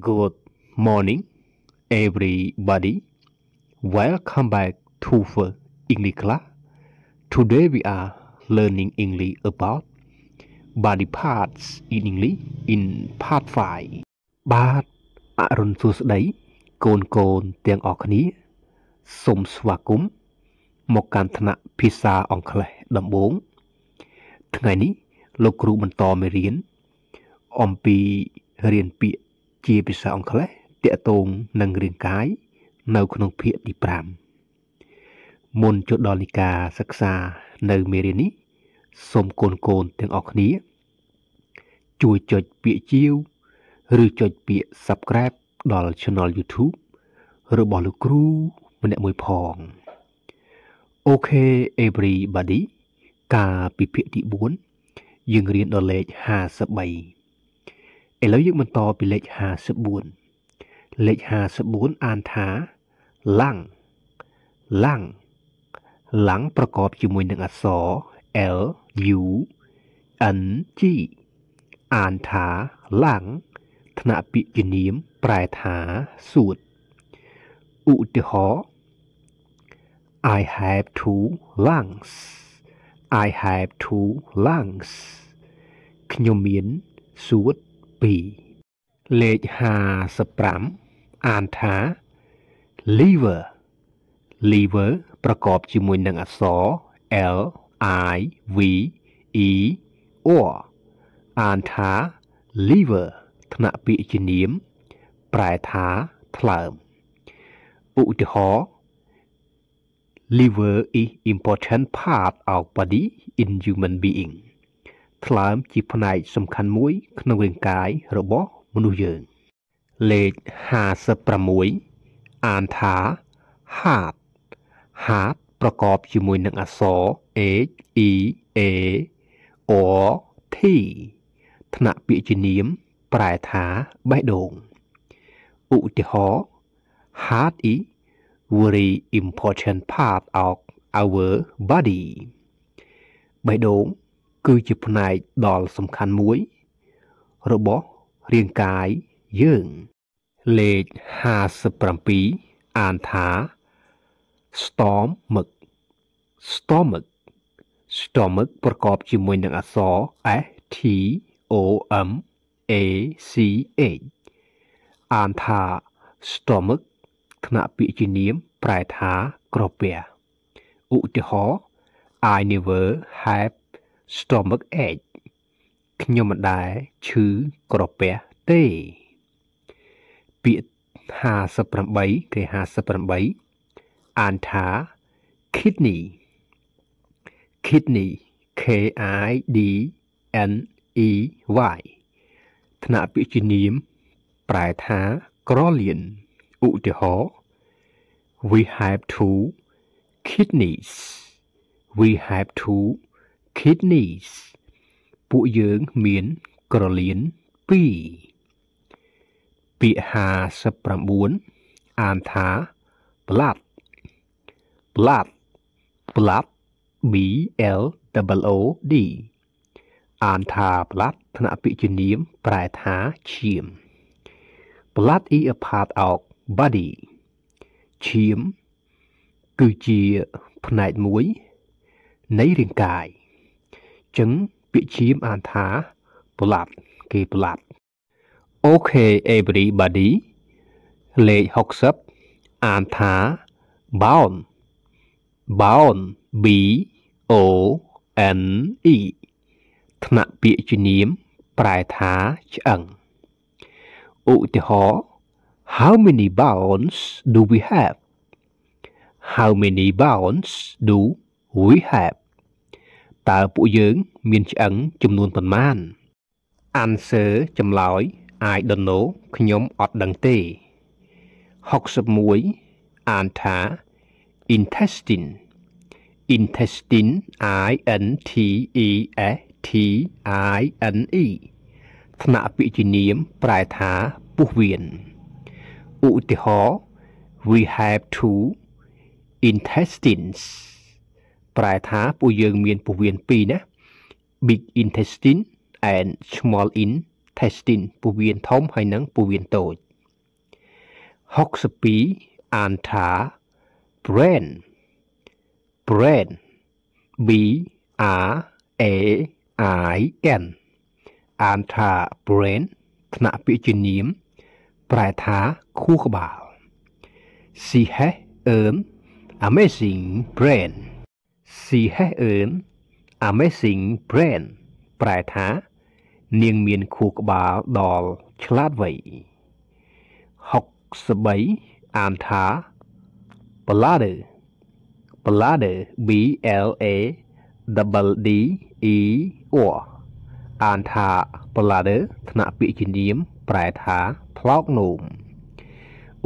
Good morning, everybody. Welcome back to for English class. Today we are learning English about body parts in English in part 5. បាទអរុនសួស្តីកូនកូនទាំងអស់គ្នាសូមស្វាគមន៍មកកាន់ថ្នាក់ភាសាអង់គ្លេសដំបូងថ្ងៃនេះ លោកគ្រូបន្តមេរៀនអំពីរៀនពាក្យជាភាសាអង់គ្លេសតាក់ទងនឹងរាងកាយនៅក្នុងភាគទី5មុនចូលដល់នីការសិក្សានៅមេរៀននេះសូមកូនកូនទាំងអស់គ្នាជួយចុចពាក្យជាវឬចុចពាក្យ Subscribe ដល់ Channel YouTube របស់លោកគ្រូម្នាក់មួយផងអូខេ everybody ការពិភាក្សាទី4យើងរៀនដល់លេខ53ឥឡូវយើងបន្តពីលេខ54លេខ54អានថាឡាំងឡាំងឡាំងប្រកបជាមួយនឹងអក្សរ L U N G អានថាឡាំងថ្នាក់ពាក្យជំនាមប្រែថាសួតឧទាហរណ៍ I have two lungs I have two lungs ខ្ញុំមានសួត2លេខ55អានថា liver liver ប្រកបជាមួយនឹងអក្សរ L I V E O អានថា liver ថ្នាក់ពាក្យជានាម ប្រែថាថ្លើមឧទាហរណ៍ liver is important part of body in human being ថ្លើមជាផ្នែក សំខាន់មួយ ក្នុងរាងកាយរបស់មនុស្សយើងលេខ56អានថាហាតហាតប្រកបជាមួយនឹងអក្សរ h e a o t ថ្នាក់ពាក្យជានាមប្រែថាបេះដូងឧទាហរណ៍ heart is very important part of our body បេះដូងគឺជាផ្នែកដ៏សំខាន់មួយ របស់រាងកាយយើង លេខ57អានថា stomach stomach stomach ប្រកបជាមួយនឹងអក្សរ s t o m a c h អានថា stomach ថ្នាក់ពាក្យជានាមប្រែថាក្រពះឧទាហរណ៍ I never have stomach ache ខ្ញុំមិនដែរឈឺក្រពះទេពាក្យ58គេ58 anta kidney kidney K I D N E Y ថ្នាក់ពាក្យជានាម ប្រែថាក្រលៀនឧទាហរណ៍ We have two kidneys We have two kidneys ពួកយើងមានក្រលៀន2ពាក្យ59អានថា blood blood blood b l o o d អានថា blood ថ្នាក់ពាក្យជំនាញប្រែថាឈាម blood is a part of body ឈាម គឺជាផ្នែកមួយ នៃរាងកាយចឹងពាក្យឈាមអានថាប្រឡាប់គេប្រឡាប់ Okay everybody លេខ60អានថា bound bound b o n e ថ្នាក់ពាក្យជំនាញប្រែថាឆ្អឹងឧទាហរណ៍ How many bounds do we have? How many bounds do we have? តើពួកយើងមានឆ្អឹងចំនួនប៉ុន្មាន Answer ចម្លើយ I don't know ខ្ញុំអត់ដឹងទេ61អានថា intestine intestine i n t e s t i n e ថ្នាក់ពាក្យជានាមប្រែថាពោះវៀនឧទាហរណ៍ we have two intestines ប្រែថាពួកយើងមានពោះវៀនពីរណា big intestine and small intestine ពោះវៀនធំហើយនិងពោះវៀនតូច62 anta brain brain b r a i n anta brain ថ្នាក់ពាក្យជានាម ប្រែថាខួរក្បាល she has an amazing brain She has an amazing brain ប្រែថា នាងមានខួរក្បាលដ៏ឆ្លាតវៃ63អានថា bladder bladder B L A double D E O អានថា bladder ថ្នាក់ពាក្យជានាមប្រែថាផ្លោកនោម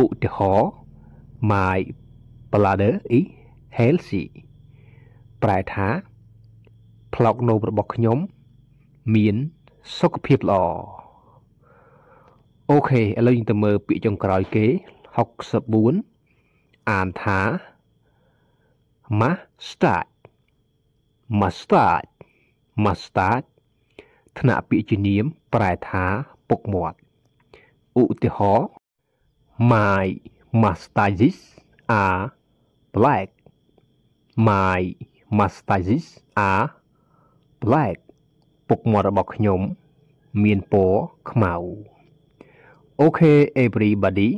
ឧទាហរណ៍ my bladder is healthy ប្រែថាផ្លោកនោមរបស់ខ្ញុំ មានសុខភាពល្អអូខេឥឡូវយើងទៅមើលពាក្យចុងក្រោយគេ64អានថា mustard mustard mustard ថ្នាក់ពាក្យជំនាញប្រែថាពុកមាត់ឧទាហរណ៍ my mustaches are black my mastitis are black ពុកមាត់របស់ខ្ញុំមានពណ៌ខ្មៅ Okay everybody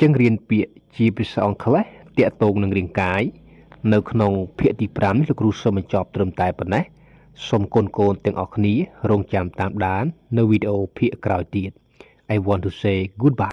ចឹងរៀនពាក្យជាភាសាអង់គ្លេសតាក់ទងនឹងរាងកាយនៅក្នុងភាគទី5នេះលោកគ្រូសូមបញ្ចប់ត្រឹមតែប៉ុណ្ណេះសូមកូនកូនទាំងអស់គ្នារងចាំតាមដាននៅវីដេអូភាគក្រោយទៀត I want to say goodbye